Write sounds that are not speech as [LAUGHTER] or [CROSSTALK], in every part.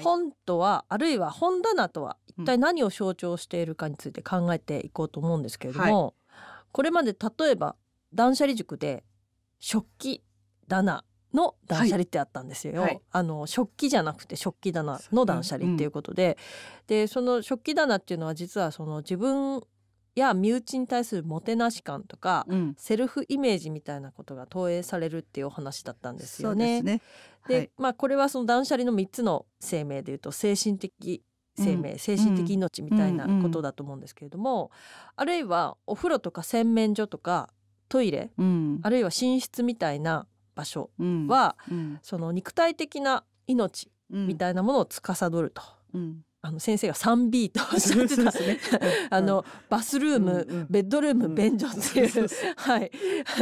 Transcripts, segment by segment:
本とはあるいは本棚とは一体何を象徴しているかについて考えていこうと思うんですけれども、はい、これまで例えば断捨離塾で食器棚の断捨離ってあったんですよ、はい、あの食器じゃなくて食器棚の断捨離っていうことで、うん、でその食器棚っていうのは実はその自分や身内に対するもてなし感とか、うん、セルフイメージみたいなことが投影されるっていうお話だったんですよね。で、ねはい、まあこれはその断捨離の3つの生命でいうと精神的生命、うん、精神的命みたいなことだと思うんですけれども、うんうん、あるいはお風呂とか洗面所とかトイレ、うん、あるいは寝室みたいな場所は、その肉体的な命みたいなものを司ると。あの先生が 3B とおっしゃってたあの、バスルーム、うんうん、ベッドルーム、便所っていう、うん、はい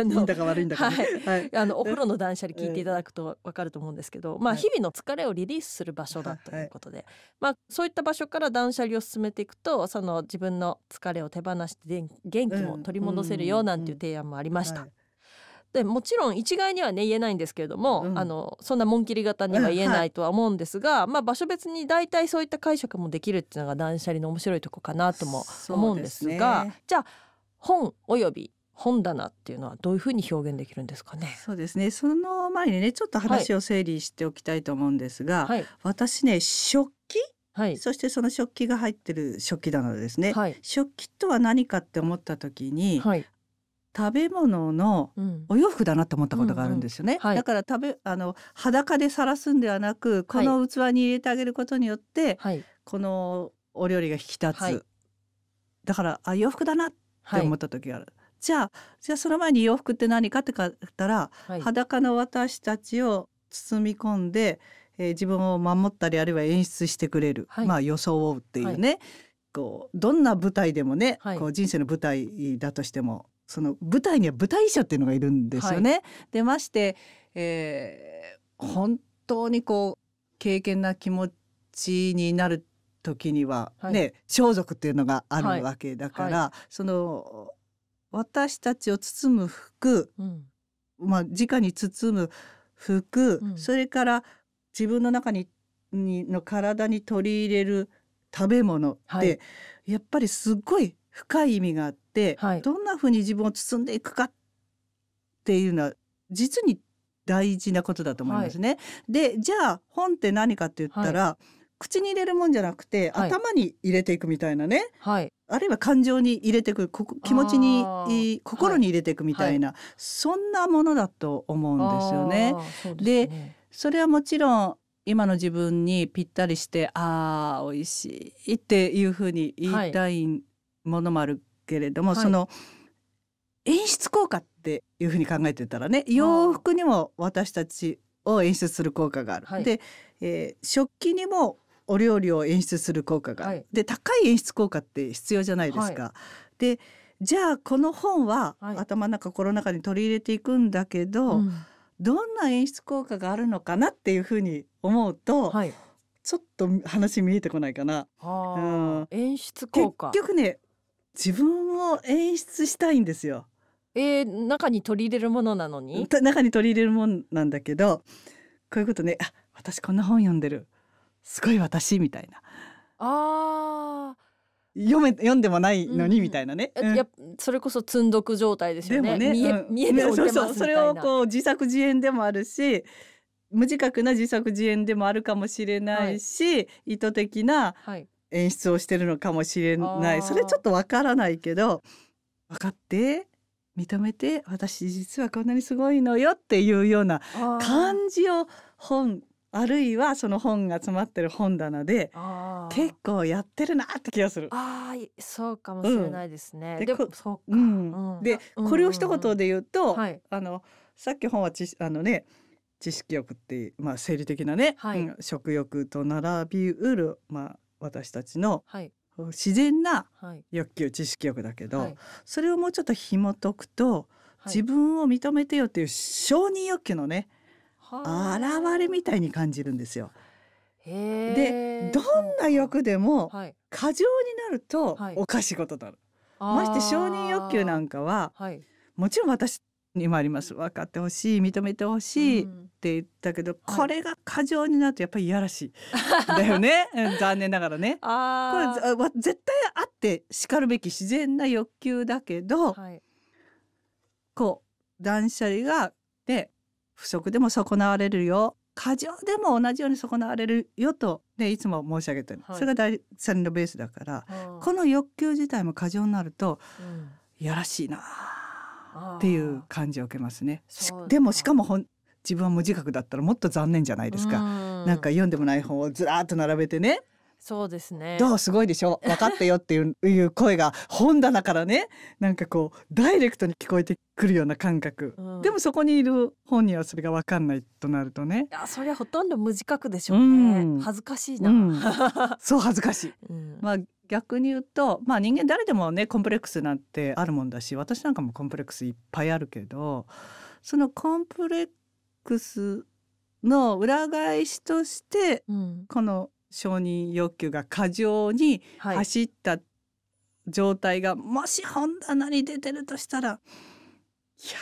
あのはい、あのお風呂の断捨離聞いていただくとわかると思うんですけど、まあ、日々の疲れをリリースする場所だということで、はい、まあ、そういった場所から断捨離を進めていくとその自分の疲れを手放して元気も取り戻せるよなんていう提案もありました。はいでもちろん一概にはね言えないんですけれども、うん、あのそんな紋切り型には言えないとは思うんですが、うんはい、まあ、場所別に大体そういった解釈もできるっていうのが断捨離の面白いとこかなとも思うんですが、ね、じゃあ本および本棚っていうのはどういうふうに表現できるんですかね。そうですね。その前にね、ちょっと話を整理しておきたいと思うんですが、はい、私ね、食器、はい、そしてその食器が入ってる食器棚ですね。はい、食器とは何かって思った時に、食べ物のお洋服だなと思ったことがあるんですよね、うんうんはい、だから食べあの裸で晒すんではなくこの器に入れてあげることによって、はい、このお料理が引き立つ、はい、だからあ洋服だなって思った時がある、じゃあじゃあその前に洋服って何かって言ったら、裸の私たちを包み込んで、えー、自分を守ったりあるいは演出してくれる、まあ装うっていうね、こうどんな舞台でもね、こう人生の舞台だとしてもその舞台には舞台衣装っていうのがいるんですよね。はい、でまして、えー、本当にこう経験な気持ちになる時にはね、はい、装束っていうのがあるわけだから、はい、その私たちを包む服、うん、まあ直に包む服、うん、それから自分の中ににの体に取り入れる食べ物って、やっぱりすっごい深い意味があって、はい、どんなふうに自分を包んでいくかっていうのは実に大事なことだと思いますね。はい、でじゃあ本って何かって言ったら、はい、口に入れるもんじゃなくて頭に入れていくみたいなね、はい、あるいは感情に入れていく気持ちに心に入れていくみたいな、そんなものだと思うんですよね。そで、ね、それはもちろん今の自分にぴったりしてああ美味しいっていうふうに言いたいんものもあるけれども、はい、その演出効果っていうふうに考えてたらね洋服にも私たちを演出する効果がある。はい、で、えー、食器にもお料理を演出する効果が、はい、で高い演出効果って必要じゃないですか。でじゃあこの本は、頭の中コロナ禍に取り入れていくんだけど、うん、どんな演出効果があるのかなっていうふうに思うと、ちょっと話見えてこないかな。うん、演出効果結局ね自分を演出したいんですよ。えー、中に取り入れるものなのに中に取り入れるもんなんだけどこういうことねあ私こんな本読んでるすごい私みたいな。あー読め読んでもないのにみたいなね、うんうん、やそれこそ積んどく状態ですよねでもね見えうん、見えておいてそれをこう自作自演でもあるし無自覚な自作自演でもあるかもしれないし、はい、意図的なはい演出をしてるのかもしれないそれちょっとわからないけど分かって認めて私実はこんなにすごいのよっていうような感じを本あるいはその本が詰まってる本棚で結構やってるなって気がする。あそうかもしれないですね。でこれを一言で言うと、はい、あのさっき本はちあのね知識欲ってまあ生理的なね、はいうん、食欲と並びうるまあ私たちの自然な欲求、知識欲だけど、はい、それをもうちょっと紐解くと、はい、自分を認めてよっていう承認欲求のね、現れみたいに感じるんですよ。でどんな欲でも過剰になるとおかしいことになる。まして承認欲求なんかは、もちろん私にもあります分かってほしい認めてほしいって言ったけど、うん、これが過剰になるとやっぱりいやらしい [LAUGHS] だよね残念ながらね。[LAUGHS] これ絶対あってしかるべき自然な欲求だけど、はい、こう断捨離がで不足でも損なわれるよ過剰でも同じように損なわれるよと、ね、いつも申し上げてる、はい、それが第三のベースだから、この欲求自体も過剰になると、うん、いやらしいなっていう感じを受けますね。でもしかも本自分は無自覚だったらもっと残念じゃないですか。んなんか読んでもない本をずらっと並べてねそうですね。どうすごいでしょ。分かったよっていういう声が本棚からね、なんかこうダイレクトに聞こえてくるような感覚。うん、でもそこにいる本人はそれが分かんないとなるとね。いやそれはほとんど無自覚でしょうね。うん、恥ずかしいな。うん、そう恥ずかしい。[LAUGHS] まあ逆に言うと、まあ、人間誰でもねコンプレックスなんてあるもんだし私なんかもコンプレックスいっぱいあるけどそのコンプレックスの裏返しとして、うん、この承認欲求が過剰に走った状態が、はい、もし本棚に出てるとしたらいやっ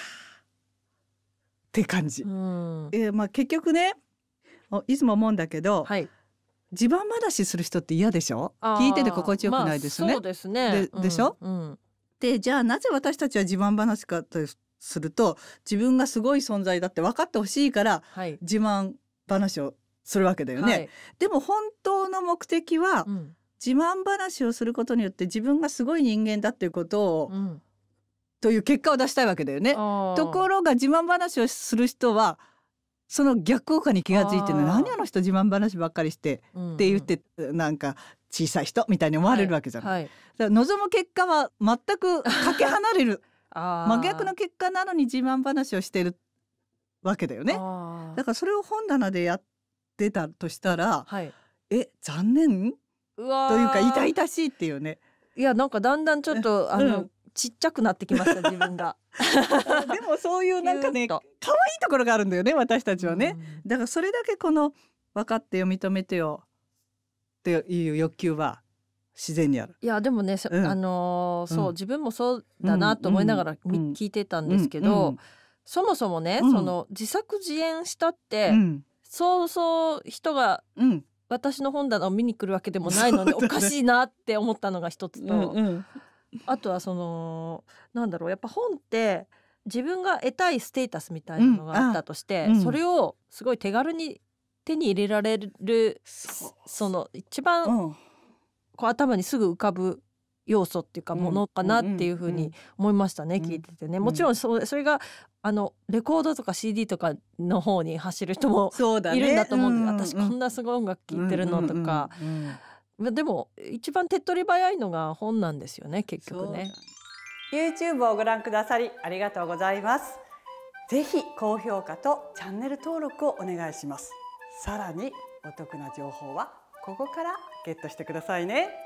て感じ。うん、えー、まあ、結局ねいつも思うんだけど、はい、自慢話する人って嫌でしょ聞いてて心地よくないですね、まあ、そうですねでしょ、うんうん、でじゃあなぜ私たちは自慢話かとすると自分がすごい存在だって分かってほしいから、はい、自慢話をするわけだよね、はい、でも本当の目的は、うん、自慢話をすることによって自分がすごい人間だっていうことを、うん、という結果を出したいわけだよねところが自慢話をする人はその逆効果に気が付いてる何あの人自慢話ばっかりして、うんうって言ってなんか小さい人みたいに思われるわけじゃない、はいはい、望む結果は全くかけ離れる [LAUGHS] 真逆の結果なのに自慢話をしてるわけだよねだからそれを本棚でやってたとしたら、はい、え残念というか痛々しいっていうねいやなんかだんだんちょっとあの、うん、ちっちゃくなってきました自分が [LAUGHS] でもそういうなんかね可愛いところがあるんだよね私たちはね、うん、だからそれだけこの分かってよ認めてよっていう欲求は自然にあるいやでもね、うん、あのー、そう、うん、自分もそうだなと思いながら、聞いてたんですけど、そもそもね、その自作自演したって、そうそう人が、私の本棚を見に来るわけでもないので、ね、おかしいなって思ったのが一つと、うんうん [LAUGHS] あとはそのなんだろうやっぱ本って自分が得たいステータスみたいなのがあったとして、うん、それをすごい手軽に手に入れられる、その一番、こう頭にすぐ浮かぶ要素っていうかものかなっていうふうに思いましたね、うん、聞いててね、もちろんそれがあのレコードとか CD とかの方に走る人もいるんだと思うんで、ねうんうん、私こんなすごい音楽聴いてるのとか、うんうんうんうん、まあ、でも一番手っ取り早いのが本なんですよね結局ね YouTube をご覧くださりありがとうございますぜひ高評価とチャンネル登録をお願いしますさらにお得な情報はここからゲットしてくださいね